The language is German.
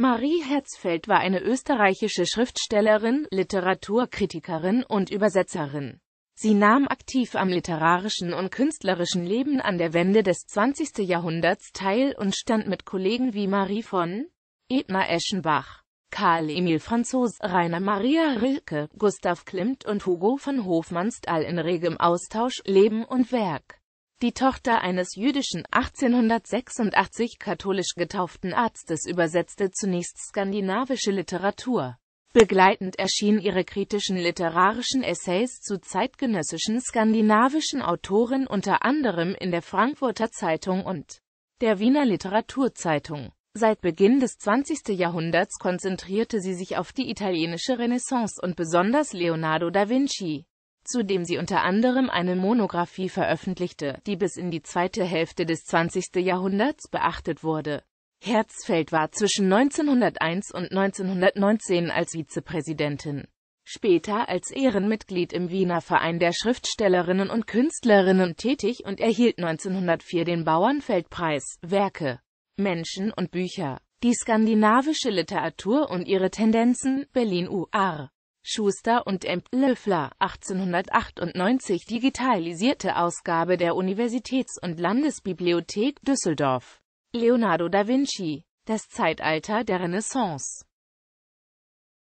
Marie Herzfeld war eine österreichische Schriftstellerin, Literaturkritikerin und Übersetzerin. Sie nahm aktiv am literarischen und künstlerischen Leben an der Wende des 20. Jahrhunderts teil und stand mit Kollegen wie Marie von Ebner Eschenbach, Karl Emil Franzos, Rainer Maria Rilke, Gustav Klimt und Hugo von Hofmannsthal in regem Austausch, Leben und Werk die Tochter eines jüdischen 1886 katholisch getauften Arztes übersetzte zunächst skandinavische Literatur. Begleitend erschienen ihre kritischen literarischen Essays zu zeitgenössischen skandinavischen Autoren unter anderem in der Frankfurter Zeitung und der Wiener Literaturzeitung. Seit Beginn des 20. Jahrhunderts konzentrierte sie sich auf die italienische Renaissance und besonders Leonardo da Vinci zu dem sie unter anderem eine Monographie veröffentlichte, die bis in die zweite Hälfte des 20. Jahrhunderts beachtet wurde. Herzfeld war zwischen 1901 und 1919 als Vizepräsidentin, später als Ehrenmitglied im Wiener Verein der Schriftstellerinnen und Künstlerinnen tätig und erhielt 1904 den Bauernfeldpreis, Werke, Menschen und Bücher, die skandinavische Literatur und ihre Tendenzen, Berlin UR. Schuster und M. Löffler, 1898 digitalisierte Ausgabe der Universitäts- und Landesbibliothek Düsseldorf. Leonardo da Vinci, das Zeitalter der Renaissance